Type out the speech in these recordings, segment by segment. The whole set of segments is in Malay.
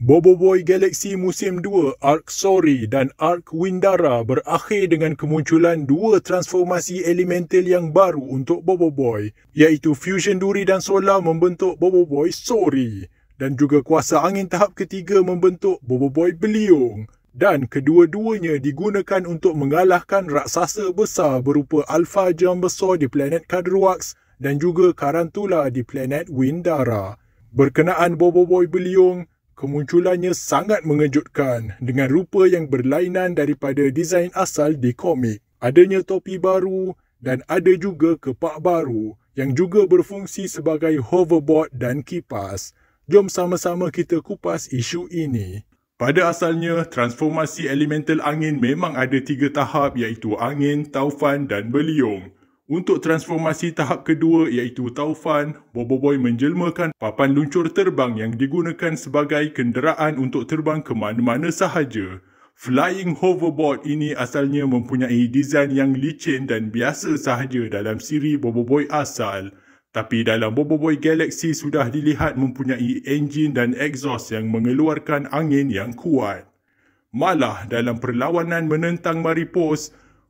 Boboiboy Galaxy Musim 2 Arc Sori dan Arc Windara berakhir dengan kemunculan dua transformasi elemental yang baru untuk Boboiboy iaitu Fusion Duri dan Solar membentuk Boboiboy Sori dan juga kuasa angin tahap ketiga membentuk Boboiboy Beliung dan kedua-duanya digunakan untuk mengalahkan raksasa besar berupa Alpha Besar di planet Kadruax dan juga Karantula di planet Windara. Berkenaan Boboiboy Beliung, kemunculannya sangat mengejutkan dengan rupa yang berlainan daripada desain asal di komik. Adanya topi baru dan ada juga kepak baru yang juga berfungsi sebagai hoverboard dan kipas. Jom sama-sama kita kupas isu ini. Pada asalnya, transformasi elemental angin memang ada tiga tahap iaitu angin, taufan dan beliung. Untuk transformasi tahap kedua iaitu Taufan, Boboiboy menjelmakan papan luncur terbang yang digunakan sebagai kenderaan untuk terbang ke mana-mana sahaja. Flying hoverboard ini asalnya mempunyai desain yang licin dan biasa sahaja dalam siri Boboiboy asal. Tapi dalam Boboiboy Galaxy sudah dilihat mempunyai enjin dan exhaust yang mengeluarkan angin yang kuat. Malah dalam perlawanan menentang Maripos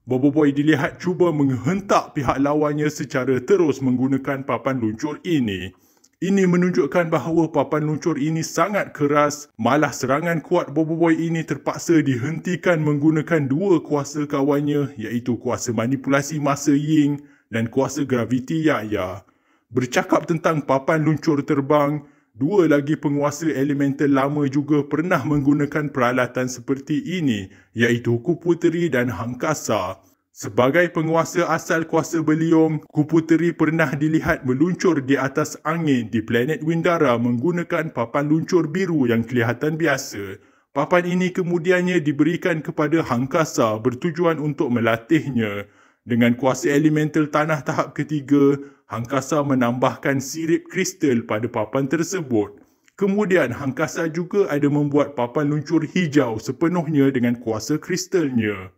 Boboiboy dilihat cuba menghentak pihak lawannya secara terus menggunakan papan luncur ini. Ini menunjukkan bahawa papan luncur ini sangat keras, malah serangan kuat Boboiboy ini terpaksa dihentikan menggunakan dua kuasa kawannya iaitu kuasa manipulasi masa Ying dan kuasa graviti Yaya. Bercakap tentang papan luncur terbang, Dua lagi penguasa elemental lama juga pernah menggunakan peralatan seperti ini, iaitu Kuputeri dan Hangkasa. Sebagai penguasa asal kuasa beliung, Kuputeri pernah dilihat meluncur di atas angin di planet Windara menggunakan papan luncur biru yang kelihatan biasa. Papan ini kemudiannya diberikan kepada Hangkasa bertujuan untuk melatihnya. Dengan kuasa elemental tanah tahap ketiga, Hangkasa menambahkan sirip kristal pada papan tersebut. Kemudian, Hangkasa juga ada membuat papan luncur hijau sepenuhnya dengan kuasa kristalnya.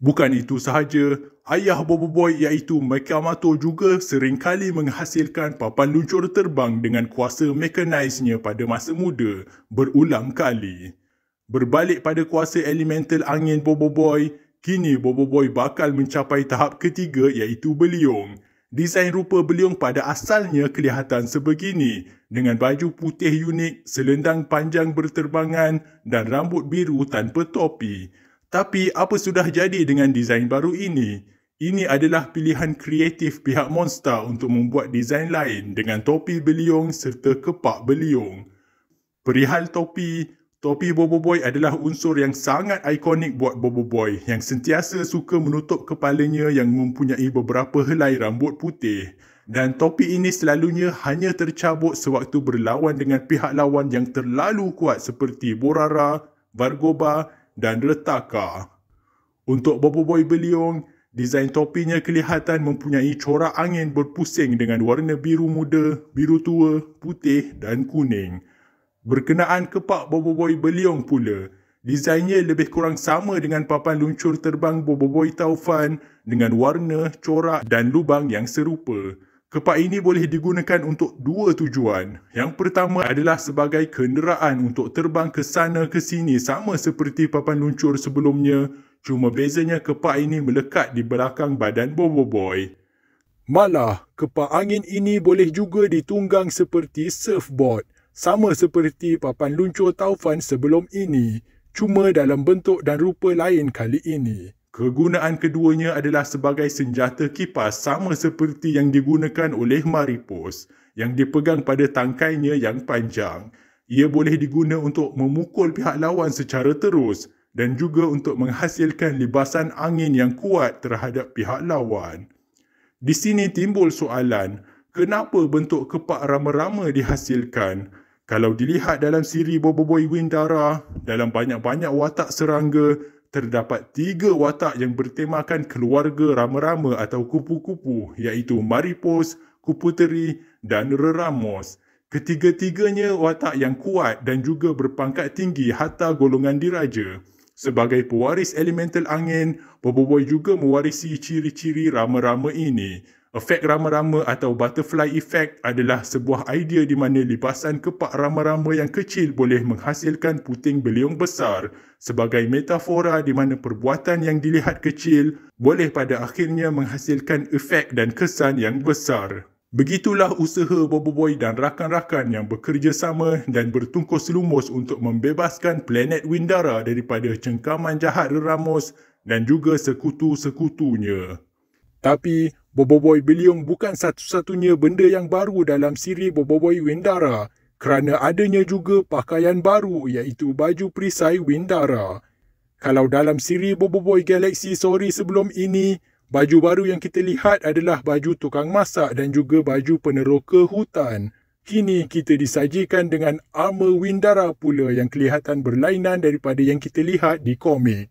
Bukan itu sahaja, ayah Bobo Boy iaitu Mekamato juga sering kali menghasilkan papan luncur terbang dengan kuasa mekanisnya pada masa muda, berulang kali. Berbalik pada kuasa elemental angin Bobo Boy, kini Bobo Boy bakal mencapai tahap ketiga iaitu beliung. Desain rupa beliung pada asalnya kelihatan sebegini dengan baju putih unik, selendang panjang berterbangan dan rambut biru tanpa topi. Tapi apa sudah jadi dengan desain baru ini? Ini adalah pilihan kreatif pihak Monster untuk membuat desain lain dengan topi beliung serta kepak beliung. Perihal topi, topi Bobo Boy adalah unsur yang sangat ikonik buat Bobo Boy yang sentiasa suka menutup kepalanya yang mempunyai beberapa helai rambut putih. Dan topi ini selalunya hanya tercabut sewaktu berlawan dengan pihak lawan yang terlalu kuat seperti Borara, Vargoba dan Retaka. Untuk Bobo Boy Beliong, desain topinya kelihatan mempunyai corak angin berpusing dengan warna biru muda, biru tua, putih dan kuning. Berkenaan kepak Boboiboy Beliong pula, desainnya lebih kurang sama dengan papan luncur terbang Boboiboy Taufan dengan warna, corak dan lubang yang serupa. Kepak ini boleh digunakan untuk dua tujuan. Yang pertama adalah sebagai kenderaan untuk terbang ke sana ke sini sama seperti papan luncur sebelumnya, cuma bezanya kepak ini melekat di belakang badan Boboiboy. Malah, kepak angin ini boleh juga ditunggang seperti surfboard sama seperti papan luncur Taufan sebelum ini, cuma dalam bentuk dan rupa lain kali ini. Kegunaan keduanya adalah sebagai senjata kipas sama seperti yang digunakan oleh Maripos yang dipegang pada tangkainya yang panjang. Ia boleh diguna untuk memukul pihak lawan secara terus dan juga untuk menghasilkan libasan angin yang kuat terhadap pihak lawan. Di sini timbul soalan, kenapa bentuk kepak rama-rama dihasilkan? Kalau dilihat dalam siri Boboiboy Windara, dalam banyak-banyak watak serangga, terdapat tiga watak yang bertemakan keluarga rama-rama atau kupu-kupu iaitu Maripos, kupu teri dan Reramos. Ketiga-tiganya watak yang kuat dan juga berpangkat tinggi hatta golongan diraja. Sebagai pewaris elemental angin, Boboiboy juga mewarisi ciri-ciri rama-rama ini. Efek rama-rama atau butterfly effect adalah sebuah idea di mana lipasan kepak rama-rama yang kecil boleh menghasilkan puting beliung besar sebagai metafora di mana perbuatan yang dilihat kecil boleh pada akhirnya menghasilkan efek dan kesan yang besar. Begitulah usaha Boboiboy dan rakan-rakan yang bekerjasama dan bertungkus lumus untuk membebaskan planet Windara daripada cengkaman jahat Ramos dan juga sekutu-sekutunya. Tapi, Boboiboy Billion bukan satu-satunya benda yang baru dalam siri Boboiboy Windara kerana adanya juga pakaian baru iaitu baju perisai Windara. Kalau dalam siri Boboiboy Galaxy Sorry sebelum ini, baju baru yang kita lihat adalah baju tukang masak dan juga baju peneroka hutan. Kini kita disajikan dengan armor Windara pula yang kelihatan berlainan daripada yang kita lihat di komik.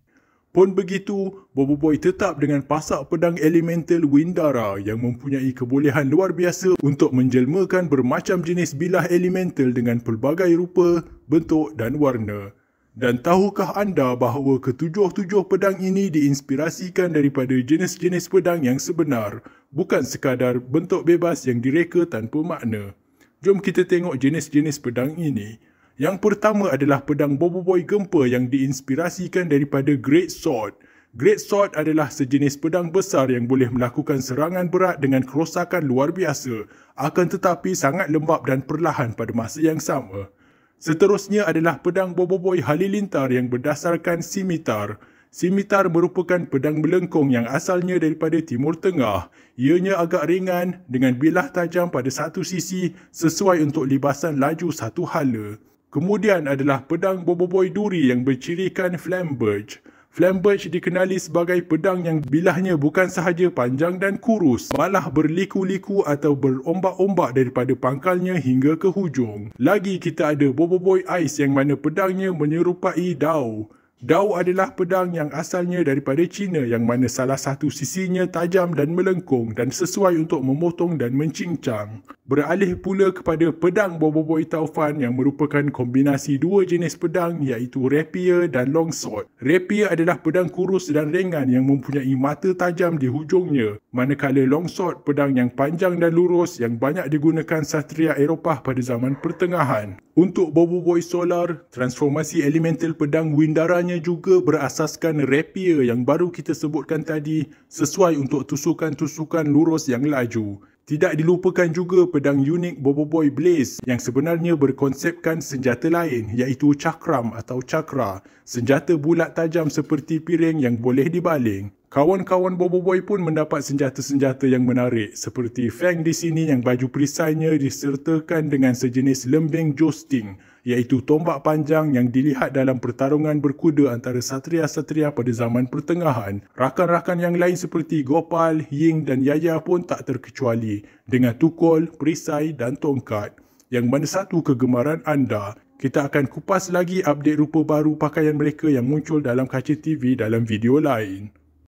Pun begitu, Boboiboy tetap dengan pasak pedang elemental Windara yang mempunyai kebolehan luar biasa untuk menjelmakan bermacam jenis bilah elemental dengan pelbagai rupa, bentuk dan warna. Dan tahukah anda bahawa ketujuh-tujuh pedang ini diinspirasikan daripada jenis-jenis pedang yang sebenar, bukan sekadar bentuk bebas yang direka tanpa makna. Jom kita tengok jenis-jenis pedang ini. Yang pertama adalah pedang Boboiboy Gempa yang diinspirasikan daripada Great Sword. Great Sword adalah sejenis pedang besar yang boleh melakukan serangan berat dengan kerosakan luar biasa. Akan tetapi sangat lembap dan perlahan pada masa yang sama. Seterusnya adalah pedang Boboiboy Halilintar yang berdasarkan Simitar. Simitar merupakan pedang melengkung yang asalnya daripada Timur Tengah. Ianya agak ringan dengan bilah tajam pada satu sisi sesuai untuk libasan laju satu hala. Kemudian adalah pedang boboiboy duri yang bercirikan flamberge. Flamberge dikenali sebagai pedang yang bilahnya bukan sahaja panjang dan kurus, malah berliku-liku atau berombak-ombak daripada pangkalnya hingga ke hujung. Lagi kita ada boboiboy ice yang mana pedangnya menyerupai dao. Dao adalah pedang yang asalnya daripada China yang mana salah satu sisinya tajam dan melengkung dan sesuai untuk memotong dan mencincang. Beralih pula kepada pedang Boboiboy Taufan yang merupakan kombinasi dua jenis pedang iaitu rapier dan longsword. Rapier adalah pedang kurus dan ringan yang mempunyai mata tajam di hujungnya, manakala longsword pedang yang panjang dan lurus yang banyak digunakan satria Eropah pada zaman pertengahan. Untuk Boboiboy Solar, transformasi elemental pedang Windaranya juga berasaskan Rapier yang baru kita sebutkan tadi sesuai untuk tusukan-tusukan lurus yang laju. Tidak dilupakan juga pedang unik Boboiboy Blaze yang sebenarnya berkonsepkan senjata lain iaitu cakram atau cakra, senjata bulat tajam seperti piring yang boleh dibaling. Kawan-kawan Boboiboy pun mendapat senjata-senjata yang menarik seperti Fang di sini yang baju perisainya disertakan dengan sejenis lembeng jousting iaitu tombak panjang yang dilihat dalam pertarungan berkuda antara satria-satria pada zaman pertengahan. Rakan-rakan yang lain seperti Gopal, Ying dan Yaya pun tak terkecuali dengan tukul, perisai dan tongkat yang mana satu kegemaran anda. Kita akan kupas lagi update rupa baru pakaian mereka yang muncul dalam kaca TV dalam video lain.